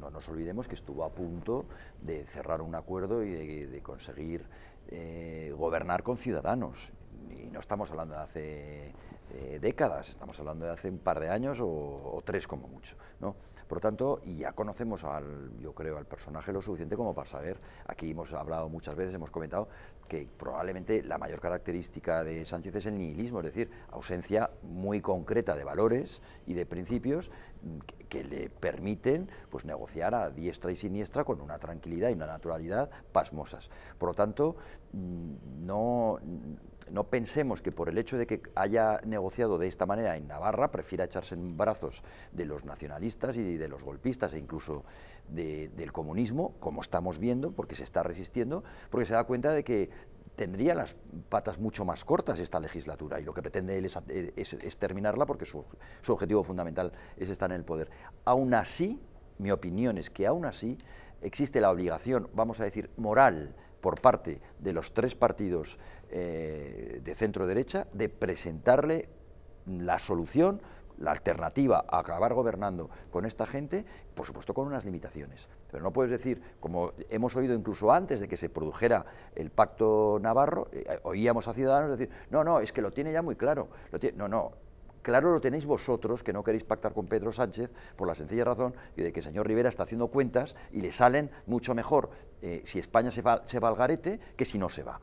No nos olvidemos que estuvo a punto de cerrar un acuerdo y de, conseguir eh, gobernar con ciudadanos. Y no estamos hablando de hace eh, décadas, estamos hablando de hace un par de años o, tres como mucho. ¿no? Por lo tanto, ya conocemos al, yo creo, al personaje lo suficiente como para saber, aquí hemos hablado muchas veces, hemos comentado que probablemente la mayor característica de Sánchez es el nihilismo, es decir, ausencia muy concreta de valores y de principios mm, que, le permiten pues, negociar a diestra y siniestra con una tranquilidad y una naturalidad pasmosas. Por lo tanto, mm, no no pensemos que por el hecho de que haya negociado de esta manera en Navarra, prefiera echarse en brazos de los nacionalistas y de los golpistas e incluso del comunismo, como estamos viendo, porque se está resistiendo, porque se da cuenta de que tendría las patas mucho más cortas esta legislatura y lo que pretende él es, eh, terminarla porque su, su objetivo fundamental es estar en el poder. Aún así, mi opinión es que aún así existe la obligación, vamos a decir, moral, por parte de los tres partidos eh, de centro derecha de presentarle la solución, la alternativa a acabar gobernando con esta gente, por supuesto con unas limitaciones. Pero no puedes decir, como hemos oído incluso antes de que se produjera el pacto navarro, eh, oíamos a Ciudadanos decir, no, no, es que lo tiene ya muy claro. Lo no, no, Claro lo tenéis vosotros, que no queréis pactar con Pedro Sánchez, por la sencilla razón de que el señor Rivera está haciendo cuentas y le salen mucho mejor eh, si España se va, al garete que si no se va.